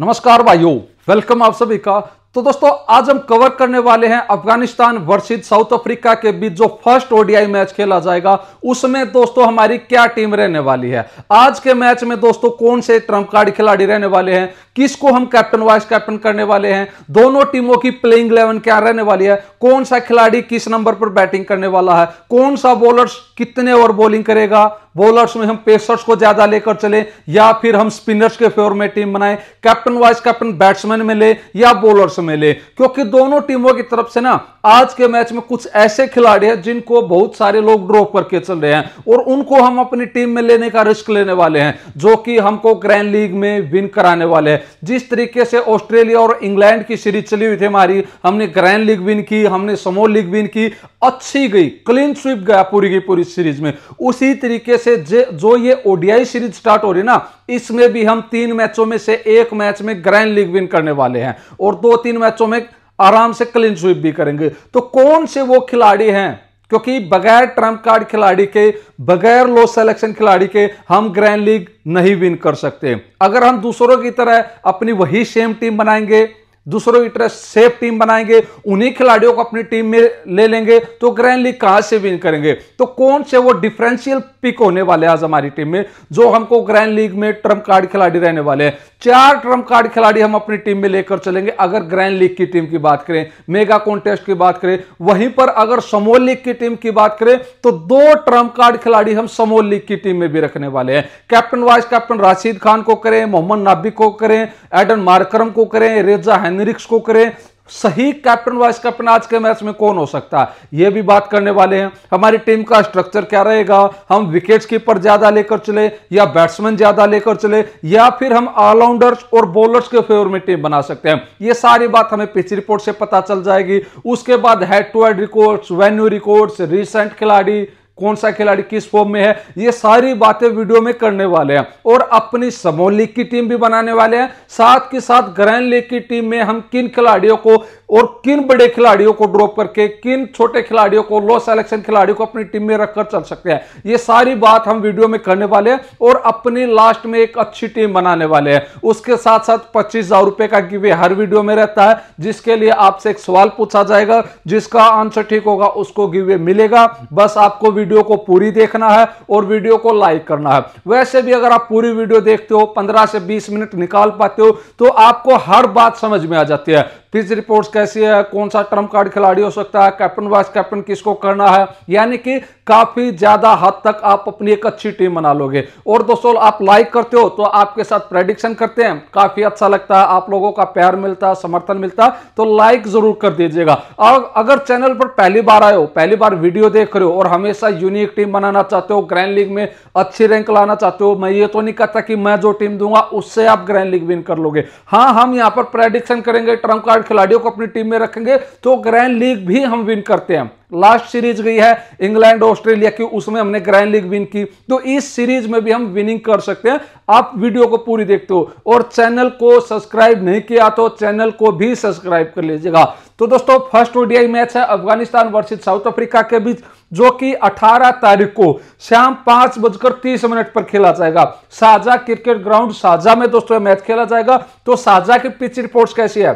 नमस्कार भाइयों वेलकम आप सभी का तो दोस्तों आज हम कवर करने वाले हैं अफगानिस्तान वर्सेस साउथ अफ्रीका के बीच जो फर्स्ट ओडीआई मैच खेला जाएगा उसमें दोस्तों हमारी क्या टीम रहने वाली है आज के मैच में दोस्तों कौन से ट्रम्प कार्ड खिलाड़ी रहने वाले हैं किसको हम कैप्टन वाइस कैप्टन करने वाले हैं दोनों टीमों की प्लेइंग इलेवन क्या रहने वाली है कौन सा खिलाड़ी किस नंबर पर बैटिंग करने वाला है कौन सा बॉलर्स कितने ओवर बॉलिंग करेगा बॉलर्स में हम पेसर्स को ज्यादा लेकर चले या फिर हम स्पिनर्स के फेवर में टीम बनाए कैप्टन वाइस कैप्टन बैट्समैन में ले या बॉलर्स में ले क्योंकि दोनों टीमों की तरफ से ना आज के मैच में कुछ ऐसे खिलाड़ी हैं जिनको बहुत सारे लोग ड्रॉप करके चल रहे हैं और उनको हम अपनी टीम में लेने का रिस्क लेने वाले हैं जो कि हमको ग्रैंड लीग में विन कराने वाले हैं जिस तरीके से ऑस्ट्रेलिया और इंग्लैंड की सीरीज चली हुई थी हमारी हमने ग्रैंड लीग विन की हमने समो लीग विन की अच्छी गई क्लीन स्वीप गया पूरी की पूरी सीरीज में उसी तरीके से जो ये ओडीआई सीरीज स्टार्ट हो रही ना इसमें भी हम तीन मैचों में से एक मैच में ग्रैंड लीग विन करने वाले हैं और दो तीन मैचों में आराम से क्लीन स्वीप भी करेंगे तो कौन से वो खिलाड़ी हैं क्योंकि बगैर ट्रंप कार्ड खिलाड़ी के बगैर लो सेलेक्शन खिलाड़ी के हम ग्रैंड लीग नहीं विन कर सकते अगर हम दूसरों की तरह अपनी वही सेम टीम बनाएंगे दूसरों की तरह सेफ टीम बनाएंगे उन्हीं खिलाड़ियों को अपनी टीम में ले लेंगे तो ग्रैंड लीग कहां से विन करेंगे तो कौन से वो डिफरेंशियल पिक होने वाले आज हमारी टीम में जो हमको ग्रैंड लीग में ट्रम्प कार्ड खिलाड़ी रहने वाले हैं चार ट्रम्प कार्ड खिलाड़ी हम अपनी टीम में लेकर चलेंगे अगर ग्रैंड लीग की टीम की बात करें मेगा कॉन्टेस्ट की बात करें वहीं पर अगर समोल लीग की टीम की बात करें तो दो ट्रम्प कार्ड खिलाड़ी हम समोल लीग की टीम में भी रखने वाले हैं captain vice captain Rashid Khan को करें मोहम्मद नाबी को करें एडन मार्करम को करें रेजा हैन हेनरिक्स को करें सही कैप्टन वाइस कैप्टन आज के मैच में कौन हो सकता है यह भी बात करने वाले हैं हमारी टीम का स्ट्रक्चर क्या रहेगा हम विकेट्स कीपर ज्यादा लेकर चले या बैट्समैन ज्यादा लेकर चले या फिर हम ऑलराउंडर्स और बॉलर्स के फेवर में टीम बना सकते हैं ये सारी बात हमें पिच रिपोर्ट से पता चल जाएगी उसके बाद head to head records venue records recent खिलाड़ी कौन सा खिलाड़ी किस फॉर्म में है ये सारी बातें वीडियो में करने वाले हैं और अपनी समोह लीग की टीम भी बनाने वाले हैं साथ के साथ ग्रैंड लीग की टीम में हम किन खिलाड़ियों को और किन बड़े खिलाड़ियों को ड्रॉप करके किन छोटे खिलाड़ियों को लो सेलेक्शन खिलाड़ियों को अपनी टीम में रखकर चल सकते हैं ये सारी बात हम वीडियो में करने वाले हैं और अपनी लास्ट में एक अच्छी टीम बनाने वाले हैं उसके साथ साथ पच्चीस हजार रुपए का गिवे हर वीडियो में रहता है जिसके लिए आपसे एक सवाल पूछा जाएगा जिसका आंसर ठीक होगा उसको गिवे मिलेगा बस आपको वीडियो को पूरी देखना है और वीडियो को लाइक करना है वैसे भी अगर आप पूरी वीडियो देखते हो पंद्रह से बीस मिनट निकाल पाते हो तो आपको हर बात समझ में आ जाती है पिच रिपोर्ट्स कैसी है कौन सा ट्रम्प कार्ड खिलाड़ी हो सकता है कैप्टन वाइस कैप्टन किसको करना है यानी कि काफी ज्यादा हद तक आप अपनी एक अच्छी टीम बना लोगे और दोस्तों आप लाइक करते हो तो आपके साथ प्रेडिक्शन करते हैं काफी अच्छा लगता है आप लोगों का प्यार मिलता है समर्थन मिलता है तो लाइक जरूर कर दीजिएगा और अगर चैनल पर पहली बार आए हो पहली बार वीडियो देख रहे हो और हमेशा यूनिक टीम बनाना चाहते हो ग्रैंड लीग में अच्छी रैंक लाना चाहते हो मैं ये तो नहीं कहता कि मैं जो टीम दूंगा उससे आप ग्रैंड लीग विन कर लोगे हाँ हम यहाँ पर प्रेडिक्शन करेंगे ट्रम्प कार्ड आठ खिलाड़ियों को अपनी टीम में रखेंगे तो ग्रैंड लीग भी हम विन करते हैं लास्ट सीरीज गई है इंग्लैंड ऑस्ट्रेलिया की उसमें हमने ग्रैंड लीग विन की तो इस सीरीज में भी हम विनिंग कर सकते हैं आप वीडियो को पूरी देखते हो और चैनल को सब्सक्राइब नहीं किया तो चैनल को भी सब्सक्राइब कर लीजिएगा तो दोस्तों फर्स्ट ओडीआई मैच है अफगानिस्तान वर्सेज साउथ अफ्रीका के बीच जो कि 18 तारीख को शाम पांच बजकर तीस मिनट पर खेला जाएगा साझा क्रिकेट ग्राउंड साझा में दोस्तों मैच खेला जाएगा तो साझा की पिच रिपोर्ट्स कैसी है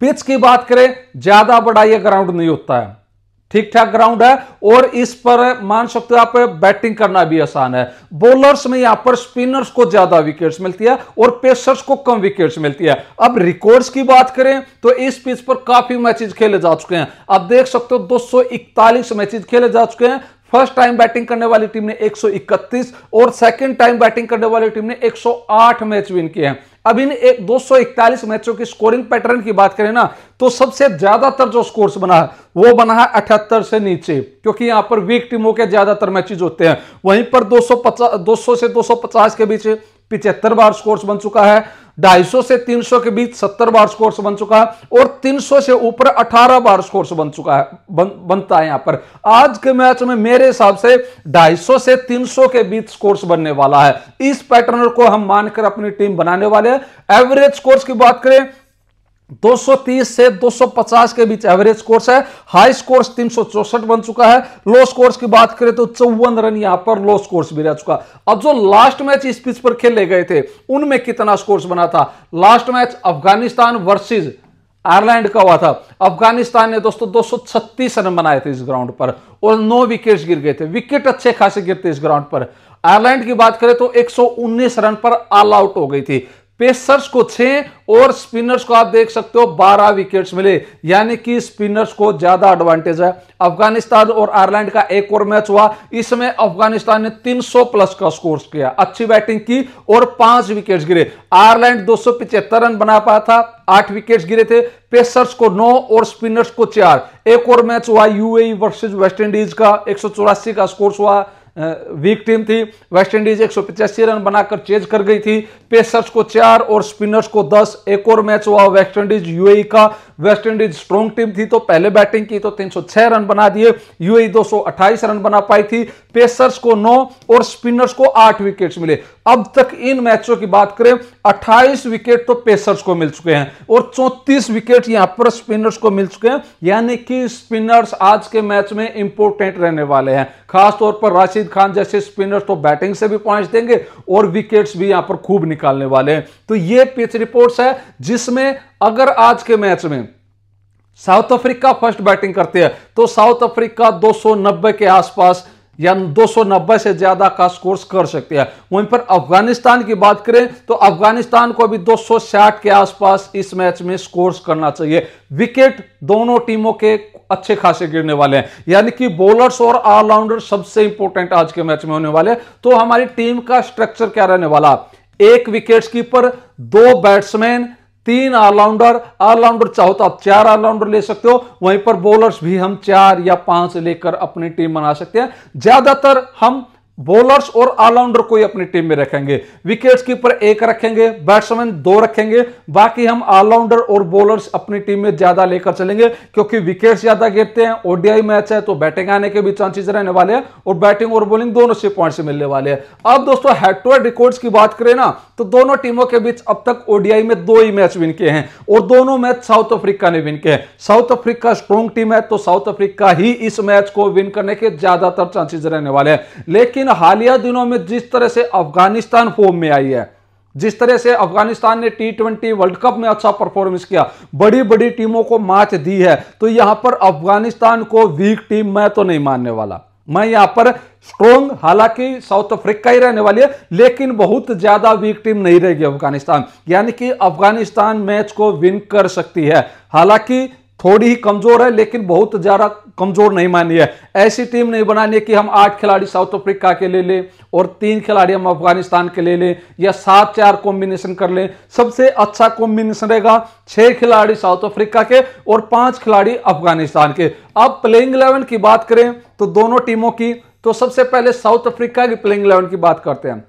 पिच की बात करें ज्यादा बड़ा यह ग्राउंड नहीं होता है ठीक ठाक ग्राउंड है और इस पर मान सकते हो आप बैटिंग करना भी आसान है बॉलर्स में यहां पर स्पिनर्स को ज्यादा विकेट्स मिलती है और पेसर्स को कम विकेट्स मिलती है अब रिकॉर्ड्स की बात करें तो इस पिच पर काफी मैचेस खेले जा चुके हैं आप देख सकते हो 241 मैचेस खेले जा चुके हैं फर्स्ट टाइम बैटिंग करने वाली टीम ने 131 और सेकंड टाइम बैटिंग करने वाली टीम ने 108 मैच विन किए हैं अब इन एक 241 मैचों की स्कोरिंग पैटर्न की बात करें ना तो सबसे ज्यादातर जो स्कोर्स बना है वो बना है अठहत्तर से नीचे क्योंकि यहां पर वीक टीमों के ज्यादातर मैचेज होते हैं वहीं पर 250 200 से 250 के बीच पिछहत्तर बार स्कोर्स बन चुका है सौ से 300 के बीच 70 बार्स कोर्स बन चुका है और 300 से ऊपर 18 बार्स कोर्स बन चुका है बन, बनता है यहां पर आज के मैच में मेरे हिसाब से 250 से 300 के बीच स्कोर्स बनने वाला है इस पैटर्न को हम मानकर अपनी टीम बनाने वाले हैं एवरेज स्कोर्स की बात करें 230 से 250 के बीच एवरेज स्कोर्स है हाई स्कोर्स तीन बन चुका है लो स्कोर्स की बात करें तो चौवन रन यहां पर लो स्कोर्स भी रह चुका अब जो लास्ट मैच इस पिच पर खेले गए थे उनमें कितना स्कोर्स बना था last match Afghanistan versus Ireland का हुआ था अफगानिस्तान ने दोस्तों 236 रन बनाए थे इस ग्राउंड पर और नौ विकेट गिर गए थे विकेट अच्छे खासे गिरते इस ग्राउंड पर आयरलैंड की बात करें तो 119 रन पर ऑल आउट हो गई थी पेसर्स को छह और स्पिनर्स को आप देख सकते हो बारह विकेट्स मिले यानी कि स्पिनर्स को ज्यादा एडवांटेज है अफगानिस्तान और आयरलैंड का एक और मैच हुआ इसमें अफगानिस्तान ने 300 प्लस का स्कोर किया अच्छी बैटिंग की और पांच विकेट्स गिरे आयरलैंड दो रन बना पाया था आठ विकेट्स गिरे थे पेसर्स को नौ और स्पिनर्स को चार एक और मैच हुआ यूएई वर्सेज वेस्ट इंडीज का एक का स्कोर हुआ वीक टीम थी वेस्टइंडीज एक रन बनाकर चेज कर गई थी पेसर्स को चार और स्पिनर्स को दस एक और मैच हुआ वेस्टइंडीज यूएई e का वेस्टइंडीज स्ट्रॉन्ग टीम थी तो पहले बैटिंग की तो 306 रन बना दिए यूएई e 228 रन बना पाई थी पेसर्स को नौ और स्पिनर्स को आठ विकेट्स मिले अब तक इन मैचों की बात करें 28 विकेट तो पेसर्स को मिल चुके हैं और 34 विकेट यहां पर स्पिनर्स को मिल चुके हैं यानी कि स्पिनर्स आज के मैच में इंपोर्टेंट रहने वाले हैं खासतौर पर राशि रशीद खान जैसे स्पिनर तो बैटिंग से भी पहुंच देंगे और विकेट्स भी यहां पर खूब निकालने वाले हैं तो ये पिच रिपोर्ट्स है जिसमें अगर आज के मैच में साउथ अफ्रीका फर्स्ट बैटिंग करते हैं तो साउथ अफ्रीका 290 के आसपास या 290 से ज्यादा का स्कोर्स कर सकते हैं वहीं पर अफगानिस्तान की बात करें तो अफगानिस्तान को अभी 260 के आसपास इस मैच में स्कोर्स करना चाहिए विकेट दोनों टीमों के अच्छे खासे गिरने वाले हैं यानी कि बॉलर्स और ऑलराउंडर सबसे इंपॉर्टेंट आज के मैच में होने वाले तो हमारी टीम का स्ट्रक्चर क्या रहने वाला एक विकेट कीपर दो बैट्समैन तीन ऑलराउंडर ऑलराउंडर चाहो तो आप चार ऑलराउंडर ले सकते हो वहीं पर बॉलर्स भी हम चार या पांच लेकर अपनी टीम बना सकते हैं ज्यादातर हम बॉलर्स और ऑलराउंडर को ही अपनी टीम में रखेंगे विकेट कीपर एक रखेंगे बैट्समैन दो रखेंगे बाकी हम ऑलराउंडर और बॉलर्स अपनी टीम में ज्यादा लेकर चलेंगे क्योंकि विकेट्स ज्यादा गिरते हैं ओडीआई मैच है तो बैटिंग आने के भी चांसेस रहने वाले हैं और बैटिंग और बॉलिंग दोनों से पॉइंट्स मिलने वाले हैं अब दोस्तों हेड टू हेड रिकॉर्ड्स की बात करें ना तो दोनों टीमों के बीच अब तक ओडीआई में दो ही मैच विन किए हैं और दोनों मैच साउथ अफ्रीका ने विन किए हैं साउथ अफ्रीका स्ट्रॉन्ग टीम है तो साउथ अफ्रीका ही इस मैच को विन करने के ज्यादातर चांसेस रहने वाले हैं लेकिन लेकिन हालिया दिनों में जिस तरह से अफगानिस्तान फॉर्म में आई है जिस तरह से अफगानिस्तान ने टी ट्वेंटी वर्ल्ड कप में अच्छा परफॉर्मेंस किया बड़ी बड़ी टीमों को मात दी है तो यहां पर अफगानिस्तान को वीक टीम मैं तो नहीं मानने वाला मैं यहां पर स्ट्रोंग हालांकि साउथ अफ्रीका ही रहने वाली है लेकिन बहुत ज्यादा वीक टीम नहीं रहेगी अफगानिस्तान यानी कि अफगानिस्तान मैच को विन कर सकती है हालांकि थोड़ी ही कमजोर है लेकिन बहुत ज्यादा कमजोर नहीं मानी है ऐसी टीम नहीं बनानी है कि हम आठ खिलाड़ी साउथ अफ्रीका के ले लें और तीन खिलाड़ी हम अफगानिस्तान के ले लें या सात चार कॉम्बिनेशन कर लें सबसे अच्छा कॉम्बिनेशन रहेगा छह खिलाड़ी साउथ अफ्रीका के और पांच खिलाड़ी अफगानिस्तान के अब प्लेइंग इलेवन की बात करें तो दोनों टीमों की तो सबसे पहले साउथ अफ्रीका की प्लेइंग इलेवन की बात करते हैं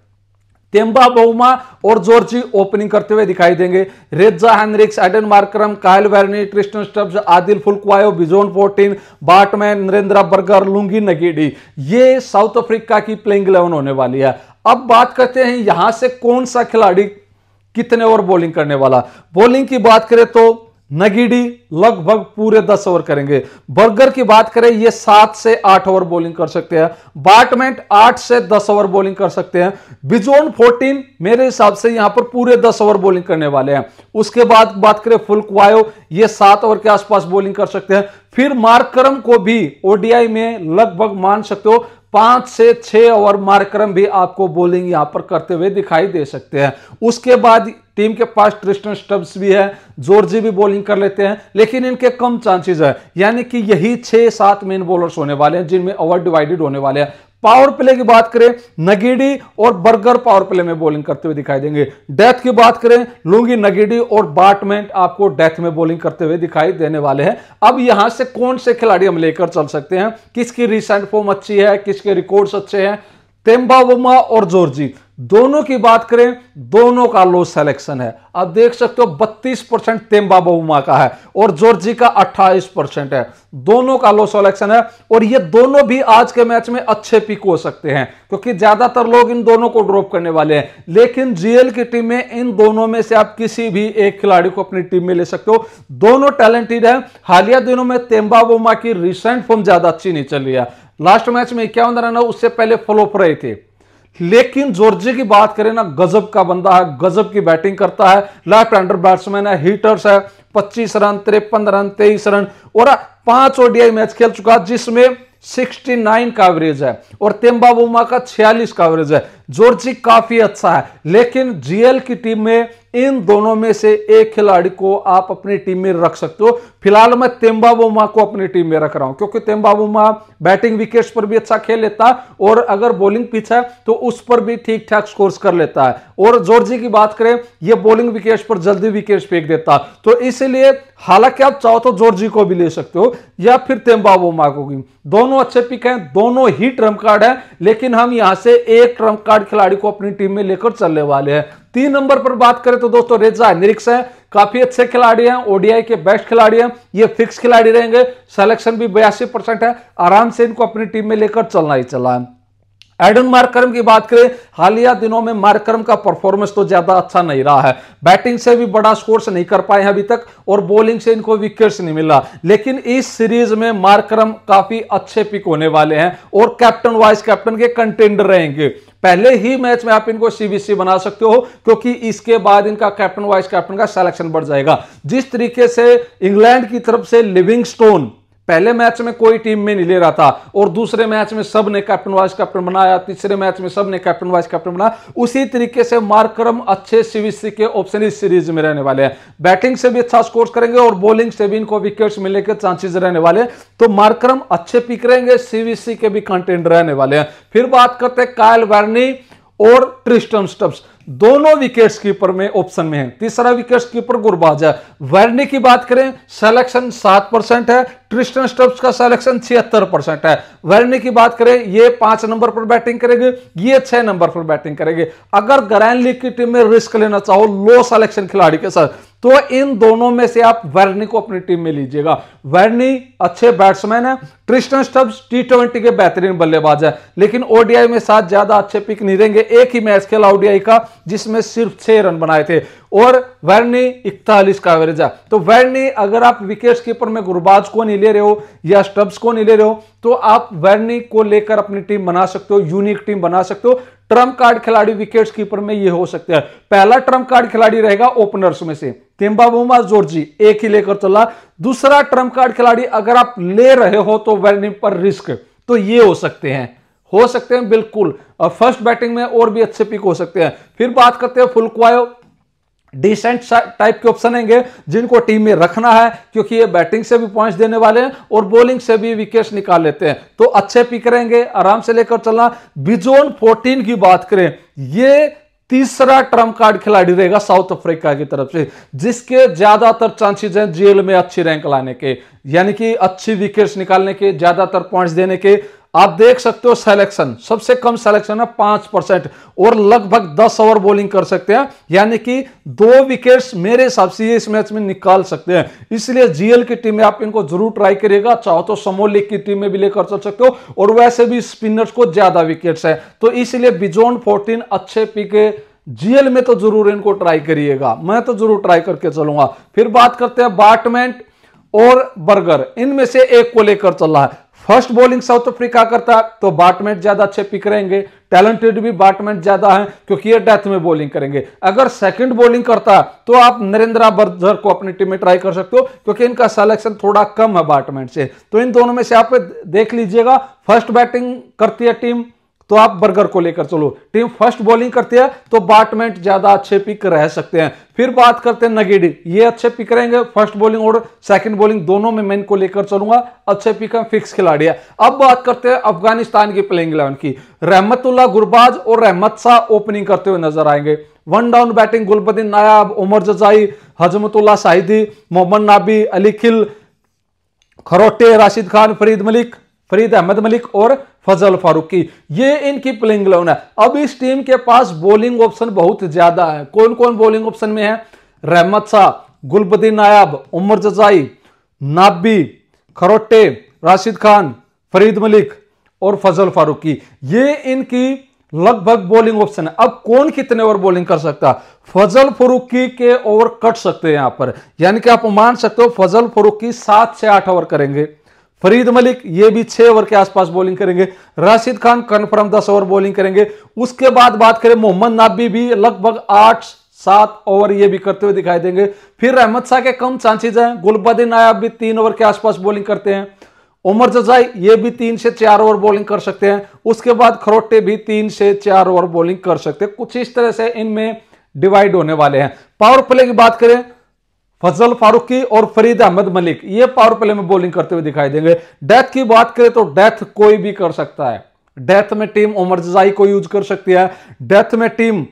तेम्बा बहुमा और जोर्जी ओपनिंग करते हुए दिखाई देंगे रेजा हैनरिक्स Aiden Markram Kyle Verreynne Tristan Stubbs Andile Phehlukwayo Bjorn Fortuin Baartman Nandre Burger Lungi Ngidi ये साउथ अफ्रीका की प्लेइंग इलेवन होने वाली है अब बात करते हैं यहां से कौन सा खिलाड़ी कितने ओवर बॉलिंग करने वाला बॉलिंग की बात करें तो नगीडी लगभग पूरे दस ओवर करेंगे बर्गर की बात करें ये सात से आठ ओवर बॉलिंग कर सकते हैं बाटमेंट आठ से दस ओवर बॉलिंग कर सकते हैं बिजोन फोर्टीन मेरे हिसाब से यहां पर पूरे दस ओवर बॉलिंग करने वाले हैं उसके बाद बात करें फुलक्वायो ये सात ओवर के आसपास बॉलिंग कर सकते हैं फिर मार्करम को भी ओडीआई में लगभग मान सकते हो पांच से छह ओवर मार्क्रम भी आपको बॉलिंग यहां पर करते हुए दिखाई दे सकते हैं उसके बाद टीम के पास ट्रिस्टन स्टब्स भी है जोर्जी भी बॉलिंग कर लेते हैं लेकिन इनके कम चांसेस है यानी कि यही छह सात मेन बॉलर्स होने वाले हैं जिनमें ओवर डिवाइडेड होने वाले हैं पावर प्ले की बात करें नगेडी और बर्गर पावर प्ले में बॉलिंग करते हुए दिखाई देंगे डेथ की बात करें लूंगी नगेडी और बाटमेंट आपको डेथ में बॉलिंग करते हुए दिखाई देने वाले हैं अब यहां से कौन से खिलाड़ी हम लेकर चल सकते हैं किसकी रिसेंट फॉर्म अच्छी है किसके रिकॉर्ड्स अच्छे हैं तेम्बावोमा और जोरजीत दोनों की बात करें दोनों का लो सेलेक्शन है आप देख सकते हो 32 परसेंट तेम्बा बहुमा का है और जॉर्जी का 28 परसेंट है दोनों का लो सेलेक्शन है और ये दोनों भी आज के मैच में अच्छे पिक हो सकते हैं क्योंकि ज्यादातर लोग इन दोनों को ड्रॉप करने वाले हैं लेकिन जीएल की टीम में इन दोनों में से आप किसी भी एक खिलाड़ी को अपनी टीम में ले सकते हो दोनों टैलेंटेड है हालिया दिनों में तेम्बा बोमा की रिसेंट फॉर्म ज्यादा अच्छी नहीं चल रही है लास्ट मैच में इक्यावन रन उससे पहले फ्लोप रहे थे लेकिन जोर्जे की बात करें ना गजब का बंदा है गजब की बैटिंग करता है लेफ्ट हैंडर बैट्समैन है हीटर्स है पच्चीस रन तिरपन रन तेईस रन और पांच ओडीआई मैच खेल चुका है जिसमें 69 का एवरेज है और तेम्बा बोमा का 46 का एवरेज है जोर्जी काफी अच्छा है लेकिन जीएल की टीम में इन दोनों में से एक खिलाड़ी को आप अपनी टीम में रख सकते हो फिलहाल मैं तेम्बाबोमा को अपनी टीम में रख रहा हूं क्योंकि तेम्बाबोमा बैटिंग विकेट्स पर भी अच्छा खेल लेता और अगर बॉलिंग पिच है तो उस पर भी ठीक ठाक स्कोर्स कर लेता है और जॉर्जी की बात करें यह बॉलिंग विकेट्स पर जल्दी विकेट्स फेंक देता तो इसलिए हालांकि आप चाहो तो जॉर्जी को भी ले सकते हो या फिर तेम्बाबोमा को भी दोनों अच्छे पिक हैं दोनों ही ट्रम्प कार्ड है लेकिन हम यहां से एक ट्रम्प कार्ड खिलाड़ी को अपनी टीम में लेकर चलने वाले हैं तीन नंबर पर बात करें तो दोस्तों रेजा निरीक्ष है काफी अच्छे खिलाड़ी हैं ओडीआई के बेस्ट खिलाड़ी हैं ये फिक्स खिलाड़ी रहेंगे सिलेक्शन भी बयासी परसेंट है आराम से इनको अपनी टीम में लेकर चलना ही चला एडन मार्करम की बात करें हालिया दिनों में मार्करम का परफॉर्मेंस तो ज्यादा अच्छा नहीं रहा है बैटिंग से भी बड़ा स्कोर्स नहीं कर पाए हैं अभी तक और बॉलिंग से इनको विकेट्स नहीं मिला लेकिन इस सीरीज में मार्करम काफी अच्छे पिक होने वाले हैं और कैप्टन वाइस कैप्टन के कंटेंडर रहेंगे पहले ही मैच में आप इनको सीबीसी बना सकते हो क्योंकि इसके बाद इनका कैप्टन वाइस कैप्टन का सिलेक्शन बढ़ जाएगा जिस तरीके से इंग्लैंड की तरफ से लिविंगस्टोन पहले मैच में कोई टीम में नहीं ले रहा था और दूसरे मैच में सब ने कैप्टन वाइस कैप्टन बनाया तीसरे मैच में सब ने कैप्टन वाइस कैप्टन बनाया उसी तरीके से मार्क्रम अच्छे सीवीसी के ऑप्शन इस सीरीज में रहने वाले हैं बैटिंग से भी अच्छा स्कोर करेंगे और बॉलिंग से भी इनको विकेट्स मिलने के चांसेस रहने वाले हैं तो मार्क्रम अच्छे पिक रहेंगे सीवीसी के भी कंटेंट रहने वाले हैं फिर बात करते हैं कायल वर्नी और ट्रिस्टम स्टब्स दोनों विकेट कीपर में ऑप्शन में है तीसरा विकेट कीपर गुरबाज है वर्नी की बात करें सेलेक्शन सात परसेंट है ट्रिस्टन स्टब्स का सिलेक्शन छिहत्तर परसेंट है वर्नी की बात करें ये पांच नंबर पर बैटिंग करेगी ये छह नंबर पर बैटिंग करेगी अगर ग्रैंड लीग की टीम में रिस्क लेना चाहो लो सिलेक्शन खिलाड़ी के साथ तो इन दोनों में से आप वर्नी को अपनी टीम में लीजिएगा वर्नी अच्छे बैट्समैन है ट्रिस्टन स्टब्स टी के बेहतरीन बल्लेबाज है लेकिन ओडीआई में साथ ज्यादा अच्छे पिक नहीं देंगे एक ही मैच खेला ओडीआई का जिसमें सिर्फ छह रन बनाए थे और वैर ने इकतालीस का एवरेज है तो वैर ने अगर आप विकेट कीपर में गुरबाज को नहीं ले रहे हो या स्टब्स को नहीं ले रहे हो तो आप वैरनी को लेकर अपनी टीम बना सकते हो यूनिक टीम बना सकते हो ट्रम्प कार्ड खिलाड़ी विकेट कीपर में ये हो सकते हैं पहला ट्रम्प कार्ड खिलाड़ी रहेगा ओपनर्स में से बोमा जोर्जी एक ही लेकर चला दूसरा ट्रम्प कार्ड खिलाड़ी अगर आप ले रहे हो तो वैरनी पर रिस्क तो ये हो सकते हैं हो सकते हैं बिल्कुल और फर्स्ट बैटिंग में और भी अच्छे पिक हो सकते हैं फिर बात करते हैं फुलक्वायो डिसेंट टाइप के ऑप्शन होंगे जिनको टीम में रखना है क्योंकि ये बैटिंग से भी पॉइंट्स देने वाले हैं और बॉलिंग से भी विकेट निकाल लेते हैं तो अच्छे पिक रहेंगे आराम से लेकर चलना बिजोन फोर्टीन की बात करें ये तीसरा ट्रम्प कार्ड खिलाड़ी रहेगा साउथ अफ्रीका की तरफ से जिसके ज्यादातर चांसेस हैं जेल में अच्छी रैंक लाने के यानी कि अच्छी विकेट्स निकालने के ज्यादातर पॉइंट्स देने के आप देख सकते हो सेलेक्शन सबसे कम सेलेक्शन है पांच परसेंट और लगभग दस ओवर बॉलिंग कर सकते हैं यानी कि दो विकेट्स मेरे हिसाब से इस मैच में निकाल सकते हैं इसलिए जीएल की टीम में आप इनको जरूर ट्राई करिएगा चाहो तो समो लीग की टीम में भी लेकर चल सकते हो और वैसे भी स्पिनर्स को ज्यादा विकेट्स है तो इसलिए बिजोन फोर्टीन अच्छे पिक जीएल में तो जरूर इनको ट्राई करिएगा मैं तो जरूर ट्राई करके चलूंगा फिर बात करते हैं बाटमेंट और बर्गर इनमें से एक को लेकर चल रहा है फर्स्ट बॉलिंग साउथ अफ्रीका करता है तो बैटमैन ज्यादा अच्छे पिक रहेंगे टैलेंटेड भी बैटमैन ज्यादा है क्योंकि ये डेथ में बॉलिंग करेंगे अगर सेकंड बॉलिंग करता तो आप नरेंद्र बर्धर को अपनी टीम में ट्राई कर सकते हो क्योंकि इनका सिलेक्शन थोड़ा कम है बैटमैन से तो इन दोनों में से आप देख लीजिएगा फर्स्ट बैटिंग करती है टीम तो आप बर्गर को लेकर चलो टीम फर्स्ट बॉलिंग करती है तो बैटमेंट ज्यादा अच्छे पिक रह सकते हैं फिर बात करते हैं नगेडी ये अच्छे पिक रहेंगे फर्स्ट बॉलिंग और सेकंड बॉलिंग दोनों में मैं इनको लेकर चलूंगा अच्छे पिक है फिक्स खिलाड़ी है अब बात करते हैं अफगानिस्तान की प्लेइंग इलेवन की रहमतुल्ला गुरबाज और रहमत शाह ओपनिंग करते हुए नजर आएंगे one down batting Gulbadin Naib Omarzai Hashmatullah Shahidi Mohammad Nabi Alikhil Kharote Rashid Khan Farid Malik Farid Ahmad Malik और फजल फारूक की ये इनकी प्लेइंग लोन है अब इस टीम के पास बॉलिंग ऑप्शन बहुत ज्यादा है कौन कौन बॉलिंग ऑप्शन में है रहमत शाह गुलबदी नायब उमर जजाई नाबी खरोटे राशिद खान फरीद मलिक और फजल फारूकी ये इनकी लगभग बॉलिंग ऑप्शन है अब कौन कितने ओवर बॉलिंग कर सकता फजल फरूकी के ओवर कट सकते हैं यहां पर यानी कि आप मान सकते हो फजल फरूकी सात से आठ ओवर करेंगे फरीद मलिक ये भी छह ओवर के आसपास बॉलिंग करेंगे राशिद खान कन्फर्म दस ओवर बॉलिंग करेंगे उसके बाद बात करें मोहम्मद नाबी भी लगभग आठ सात ओवर ये भी करते हुए दिखाई देंगे फिर अहमद शाह के कम चांसेज हैं गुलबदीन नायाब भी तीन ओवर के आसपास बॉलिंग करते हैं उमर जजाई ये भी तीन से चार ओवर बॉलिंग कर सकते हैं उसके बाद खरोटे भी तीन से चार ओवर बॉलिंग कर सकते हैं कुछ इस तरह से इनमें डिवाइड होने वाले हैं पावर प्ले की बात करें फजल फारूकी और फरीद अहमद मलिक ये पावर प्ले में बॉलिंग करते हुए दिखाई देंगे डेथ की बात करें तो डेथ कोई भी कर सकता है डेथ में टीम उमर जजाई को यूज कर सकती है डेथ में टीम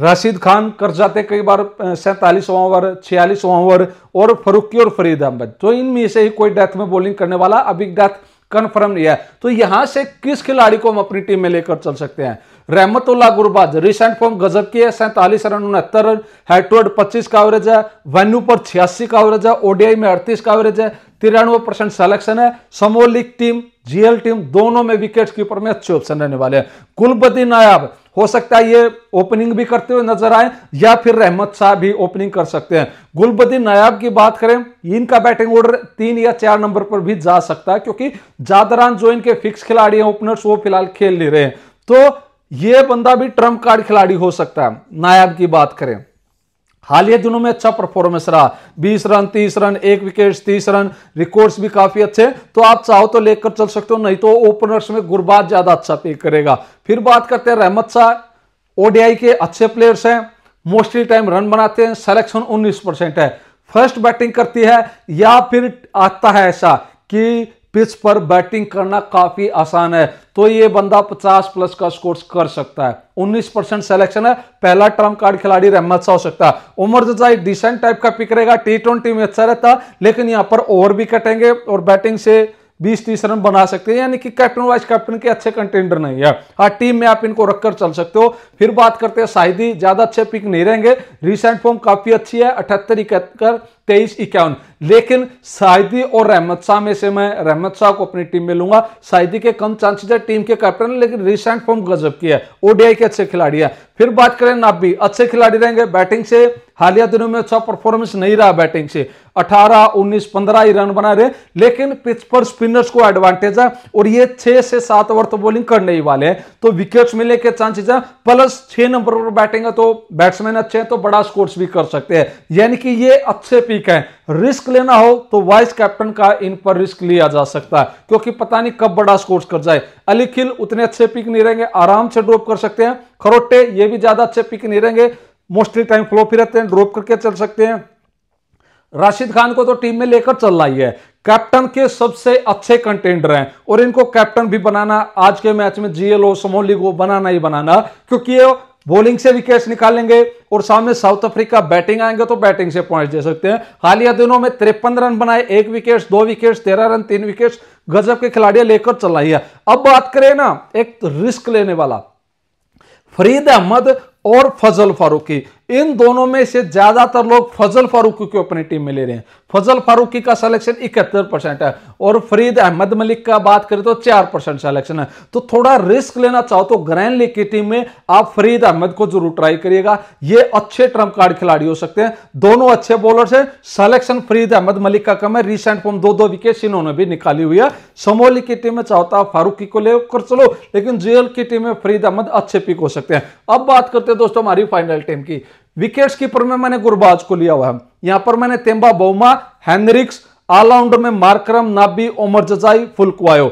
राशिद खान कर जाते कई बार सैंतालीस ओवर छियालीस ओवर और फरूकी और फरीद अहमद तो इनमें से ही कोई डेथ में बॉलिंग करने वाला अभी डेथ कंफर्म नहीं है तो यहां से किस खिलाड़ी को हम अपनी टीम में लेकर चल सकते हैं रहमतुल्ला गुरबाज रिसेंट फॉर्म गजब की है सैंतालीस रन उनहत्तर रन टू हेडवर्ड पच्चीस का एवरेज है वेन्यू पर छियासी का एवरेज है ओडीआई में अड़तीस का एवरेज है तिरानवे परसेंट सेलेक्शन है समो लीग टीम जीएल टीम दोनों में विकेट कीपर में अच्छे ऑप्शन रहने वाले हैं कुलपति नायाब हो सकता है ये ओपनिंग भी करते हुए नजर आए या फिर रहमत शाह भी ओपनिंग कर सकते हैं गुलबदीन नायाब की बात करें इनका बैटिंग ऑर्डर तीन या चार नंबर पर भी जा सकता है क्योंकि जादरान जो इनके फिक्स खिलाड़ी हैं ओपनर्स वो फिलहाल खेल नहीं रहे हैं तो यह बंदा भी ट्रम्प कार्ड खिलाड़ी हो सकता है नायाब की बात करें हाल ही दिनों में अच्छा परफॉर्मेंस रहा 20 रन 30 रन एक विकेट 30 रन रिकॉर्ड्स भी काफी अच्छे तो आप चाहो तो लेकर चल सकते हो नहीं तो ओपनर्स में गुरबाज ज्यादा अच्छा पे करेगा फिर बात करते हैं रहमत शाह ओडीआई के अच्छे प्लेयर्स हैं मोस्टली टाइम रन बनाते हैं सेलेक्शन उन्नीस परसेंट है फर्स्ट बैटिंग करती है या फिर आता है ऐसा कि पिच पर बैटिंग करना काफी आसान है तो ये बंदा 50 प्लस का स्कोर कर सकता है 19 परसेंट सेलेक्शन है पहला ट्रम्प कार्ड खिलाड़ी रहमत सा हो सकता है उमर जजा एक डिसेंट टाइप का पिक रहेगा टी ट्वेंटी में अच्छा रहता लेकिन यहाँ पर ओवर भी कटेंगे और बैटिंग से बीस तीस रन बना सकते हैं यानी कि कैप्टन वाइस कैप्टन के अच्छे कंटेंडर नहीं है हाँ टीम में आप इनको रखकर चल सकते हो फिर बात करते हैं शाहिदी ज्यादा अच्छे पिक नहीं रहेंगे रिसेंट फॉर्म काफी अच्छी है अठहत्तर इकहत्तर तेईस इक्यावन लेकिन साहिदी और रहमत शाह में से मैं रहमत शाह को अपनी टीम में लूंगा साहिदी के कम चांसेस है टीम के कैप्टन लेकिन रिसेंट फॉर्म गजब की है ओडीआई के अच्छे खिलाड़ी है फिर बात करें नाबी अच्छे खिलाड़ी रहेंगे बैटिंग से हालिया दिनों में अच्छा परफॉर्मेंस नहीं रहा बैटिंग से 18, 19, 15 ही रन बना रहे लेकिन पिच पर स्पिनर्स को एडवांटेज है और ये छह से सात ओवर तो बॉलिंग करने ही वाले हैं तो विकेट्स मिलने के चांसेस है प्लस छह नंबर पर बैटिंग है तो बैट्समैन अच्छे हैं तो बड़ा स्कोर्स भी कर सकते हैं यानी कि ये अच्छे पिक ठीक है रिस्क लेना हो तो वाइस कैप्टन का इन पर रिस्क लिया जा सकता है क्योंकि पता नहीं कब बड़ा स्कोर कर जाए अली खिल उतने अच्छे पिक नहीं रहेंगे आराम से ड्रॉप कर सकते हैं खरोटे ये भी ज्यादा अच्छे पिक नहीं रहेंगे मोस्टली टाइम फ्लो फिर रहते हैं ड्रॉप करके चल सकते हैं राशिद खान को तो टीम में लेकर चल रहा है कैप्टन के सबसे अच्छे कंटेंडर हैं और इनको कैप्टन भी बनाना आज के मैच में जीएलओ समोली को बनाना ही बनाना क्योंकि ये बॉलिंग से विकेट्स निकालेंगे और सामने साउथ अफ्रीका बैटिंग आएंगे तो बैटिंग से पॉइंट दे सकते हैं हालिया दिनों में तिरपन रन बनाए एक विकेट दो विकेट तेरह रन तीन विकेट गजब के खिलाड़ियां लेकर चल रही है अब बात करें ना एक रिस्क लेने वाला फरीद अहमद और फजल फारूकी इन दोनों में से ज्यादातर लोग फजल फारूकी को अपनी टीम में ले रहे हैं फजल फारूकी का सिलेक्शन इकहत्तर परसेंट है और फरीद अहमद मलिक का बात करें तो चार परसेंट सिलेक्शन है तो थोड़ा रिस्क लेना चाहो तो ग्रैंड लीग की टीम में आप फरीद अहमद को जरूर ट्राई करिएगा ये अच्छे ट्रम्प कार्ड खिलाड़ी हो सकते हैं दोनों अच्छे बॉलर है सलेक्शन फरीद अहमद मलिक का कम है रिसेंट फॉर्म दो दो विकेट इन्होंने भी निकाली हुई है समोली की टीम में चाहो तो आप फारूकी को लेकर चलो लेकिन जेल की टीम में फरीद अहमद अच्छे पिक हो सकते हैं अब बात करते हैं दोस्तों हमारी फाइनल टीम की विकेट कीपर में मैंने गुरबाज को लिया हुआ है यहां पर मैंने तेम्बा बोमा हैनरिक्स ऑलराउंडर में Markram Nabi Omarzai Phehlukwayo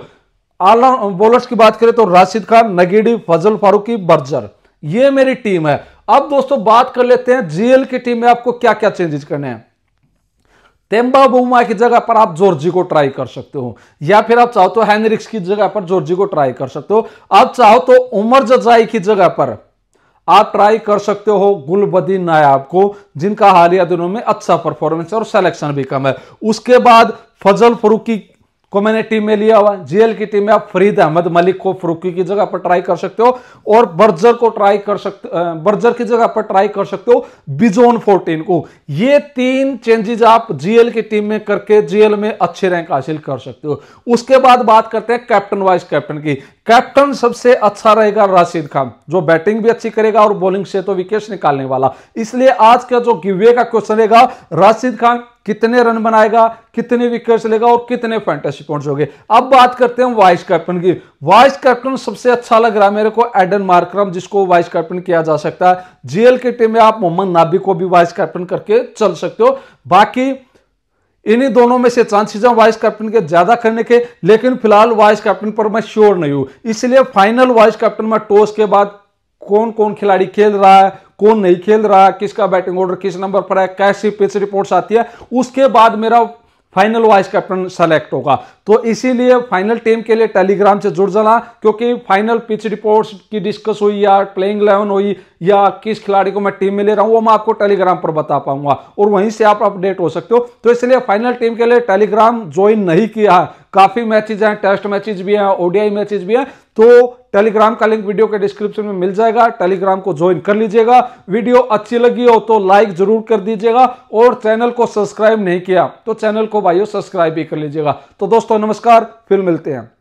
allround bowlers की बात करें तो राशिद खान नगेडी फजल फारूकी बर्जर ये मेरी टीम है अब दोस्तों बात कर लेते हैं जीएल की टीम में आपको क्या क्या चेंजेस करने हैं तेम्बा बोमा की जगह पर आप जोर्जी को ट्राई कर सकते हो या फिर आप चाहो तो हैनरिक्स की जगह पर जोर्जी को ट्राई कर सकते हो आप चाहो तो उमर जजाई की जगह पर आप ट्राई कर सकते हो गुलबदीन नायाब को जिनका हालिया दिनों में अच्छा परफॉर्मेंस और सेलेक्शन भी कम है उसके बाद फजल फरूकी को मैंने टीम में लिया हुआ जीएल की टीम में आप फरीद अहमद मलिक को फ्रूकी की जगह पर ट्राई कर सकते हो और बर्जर को ट्राई कर सकते बर्जर की जगह पर ट्राई कर सकते हो बिजोन फोर्टीन को ये तीन चेंजेज आप जीएल की टीम में करके जीएल में अच्छे रैंक हासिल कर सकते हो उसके बाद बात करते हैं कैप्टन वाइस कैप्टन की कैप्टन सबसे अच्छा रहेगा राशिद खान जो बैटिंग भी अच्छी करेगा और बॉलिंग से तो विकेट निकालने वाला इसलिए आज का जो गिवे का क्वेश्चन रहेगा राशिद खान कितने रन बनाएगा कितने विकेट लेगा और कितने फैंटेसी पॉइंट्स होंगे अब बात करते हैं वाइस कैप्टन की वाइस कैप्टन सबसे अच्छा लग रहा है मेरे को एडन मार्क्रम जिसको वाइस कैप्टन किया जा सकता है जीएल के टीम में आप मोहम्मद नाबी को भी वाइस कैप्टन करके चल सकते हो बाकी इन्हीं दोनों में से चांसेस हैं वाइस कैप्टन के ज्यादा करने के लेकिन फिलहाल वाइस कैप्टन पर मैं श्योर नहीं हूं इसलिए फाइनल वाइस कैप्टन में टॉस के बाद कौन कौन खिलाड़ी खेल रहा है कौन नहीं खेल रहा किसका बैटिंग ऑर्डर किस नंबर पर है कैसी पिच रिपोर्ट्स आती है उसके बाद मेरा फाइनल वाइस कैप्टन सेलेक्ट होगा तो इसीलिए फाइनल टीम के लिए टेलीग्राम से जुड़ जाना क्योंकि फाइनल पिच रिपोर्ट्स की डिस्कस हुई या प्लेइंग इलेवन हुई या किस खिलाड़ी को मैं टीम में ले रहा हूँ वो मैं आपको टेलीग्राम पर बता पाऊंगा और वहीं से आप अपडेट हो सकते हो तो इसलिए फाइनल टीम के लिए टेलीग्राम ज्वाइन नहीं किया है काफी मैचेज हैं टेस्ट मैचेज भी हैं ओडीआई मैचेज भी हैं तो टेलीग्राम का लिंक वीडियो के डिस्क्रिप्शन में मिल जाएगा टेलीग्राम को ज्वाइन कर लीजिएगा वीडियो अच्छी लगी हो तो लाइक जरूर कर दीजिएगा और चैनल को सब्सक्राइब नहीं किया तो चैनल को भाइयों सब्सक्राइब भी कर लीजिएगा तो दोस्तों नमस्कार फिर मिलते हैं